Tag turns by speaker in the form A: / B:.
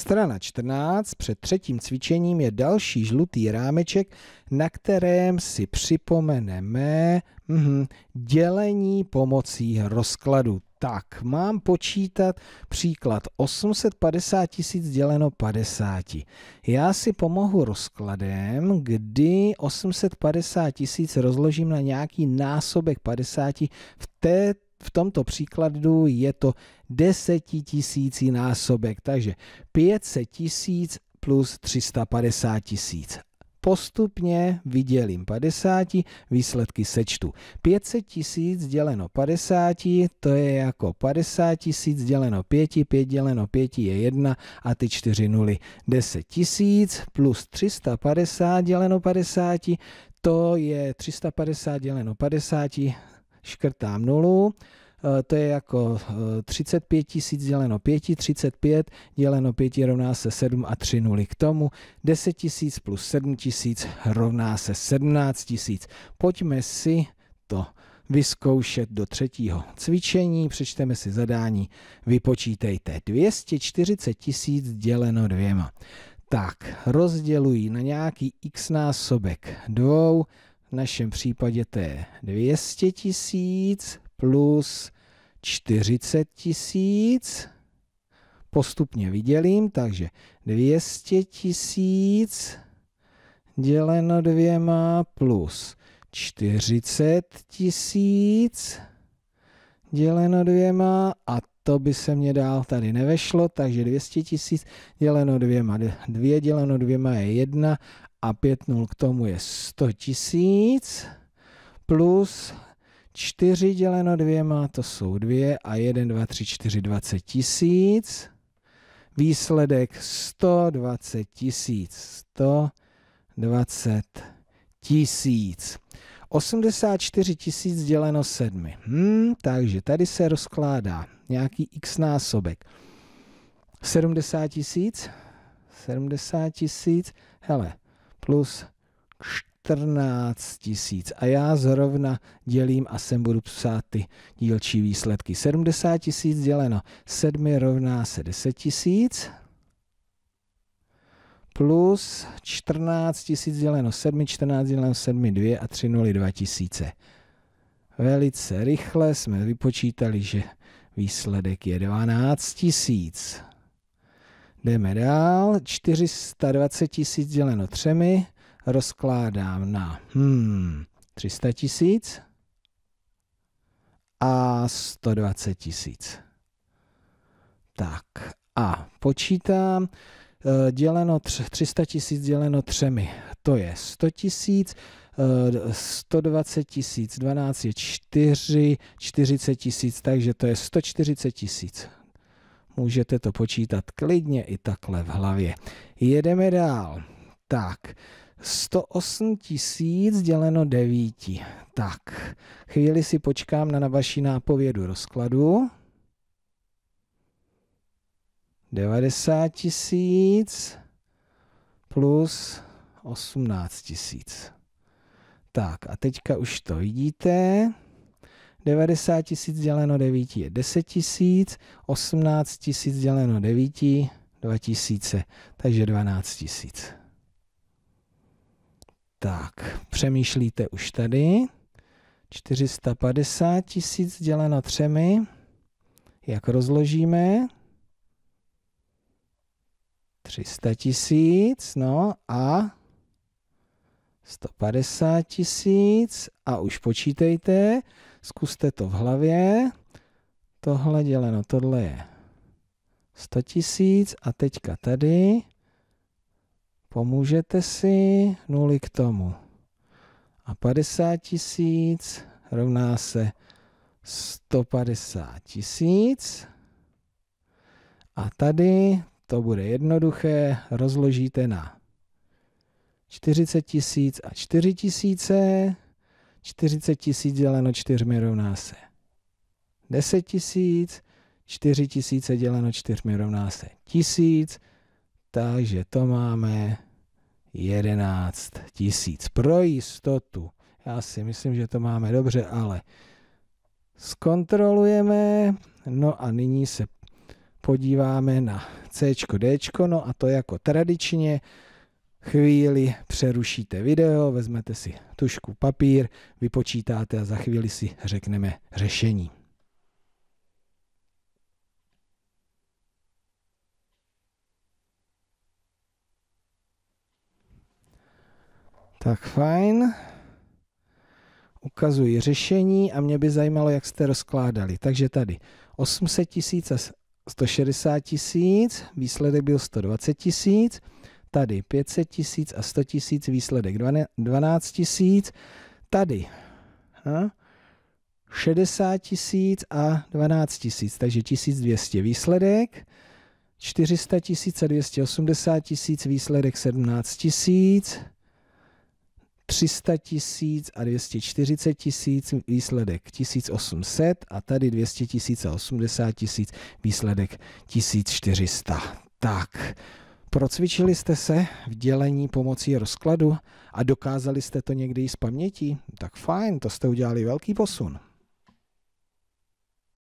A: Strana 14 před třetím cvičením je další žlutý rámeček, na kterém si připomeneme mm, dělení pomocí rozkladu. Tak, mám počítat příklad 850 tisíc děleno 50. Já si pomohu rozkladem, kdy 850 tisíc rozložím na nějaký násobek 50 v této v tomto příkladu je to desetitisící násobek, takže 500 tisíc plus 350 tisíc. Postupně vydělím 50, výsledky sečtu. 500 tisíc děleno 50, to je jako 50 tisíc děleno 5, 5 děleno 5 je 1 a ty 4 nuly. 10 tisíc plus 350 děleno 50, to je 350 děleno 50, škrtám nulu, eh, to je jako 35 eh, tisíc děleno 5, 35 děleno 5 rovná se 7 a 3 nuly k tomu. 10 tisíc plus 7 tisíc rovná se 17 tisíc. Pojďme si to vyzkoušet do třetího cvičení, přečteme si zadání, vypočítejte 240 tisíc děleno dvěma. Tak, rozdělují na nějaký x násobek dvou, v našem případě to je 200 tisíc plus 40 tisíc. Postupně vydělím, takže 200 tisíc děleno dvěma plus 40 tisíc děleno dvěma a to by se mě dál tady nevešlo, takže 200 tisíc děleno dvěma. Dvě děleno dvěma je jedna a 5 nul k tomu je 100 tisíc plus 4 děleno dvěma, to jsou 2 a 1, 2, 3, 4, 20 tisíc. Výsledek 120 tisíc, 120 tisíc. 84 tisíc děleno 7. Hmm, takže tady se rozkládá nějaký x násobek. 70 tisíc, 70 tisíc, hele, plus 14 tisíc. A já zrovna dělím a sem budu psát ty dílčí výsledky. 70 tisíc děleno 7 rovná se 10 tisíc. Plus 14 tisíc děleno 7, 14 děleno 7, 2 a 3 0 2 tisíce. Velice rychle jsme vypočítali, že výsledek je 12 tisíc. Jdeme dál. 420 tisíc děleno třemi rozkládám na hmm, 300 tisíc a 120 tisíc. Tak a počítám eh, děleno 300 tisíc děleno třemi, to je 100 tisíc, 120 eh, tisíc, 12 je 4, 40 tisíc, takže to je 140 tisíc můžete to počítat klidně i takhle v hlavě. Jedeme dál. Tak, 108 tisíc děleno 9. Tak, chvíli si počkám na vaši nápovědu rozkladu. 90 tisíc plus 18 tisíc. Tak a teďka už to vidíte. 90 tisíc děleno 9 je 10 tisíc, 18 tisíc děleno 9 2 tisíce, takže 12 tisíc. Tak, přemýšlíte už tady. 450 tisíc děleno třemi. Jak rozložíme? 300 tisíc, no a 150 tisíc a už počítejte. Zkuste to v hlavě. Tohle děleno, tohle je 100 tisíc a teďka tady pomůžete si nuly k tomu. A 50 tisíc rovná se 150 tisíc. A tady to bude jednoduché, rozložíte na 40 tisíc a 4 tisíce. 40 tisíc děleno 4 rovná se 10 tisíc, 4 tisíce děleno 4 rovná se tisíc, takže to máme 11 tisíc. Pro jistotu, já si myslím, že to máme dobře, ale zkontrolujeme, no a nyní se podíváme na C, D, no a to jako tradičně chvíli přerušíte video, vezmete si tušku, papír, vypočítáte a za chvíli si řekneme řešení. Tak fajn. Ukazuji řešení a mě by zajímalo, jak jste rozkládali. Takže tady 800 tisíc a 160 tisíc, výsledek byl 120 tisíc, tady 500 tisíc a 100 tisíc výsledek 12 tisíc, tady ha? Hm, 60 tisíc a 12 tisíc, takže 1200 výsledek, 400 tisíc a 280 tisíc, výsledek 17 tisíc, 300 tisíc a 240 tisíc, výsledek 1800 a tady 200 tisíc a 80 tisíc, výsledek 1400. Tak, Procvičili jste se v dělení pomocí rozkladu a dokázali jste to někdy z paměti? Tak fajn, to jste udělali velký posun.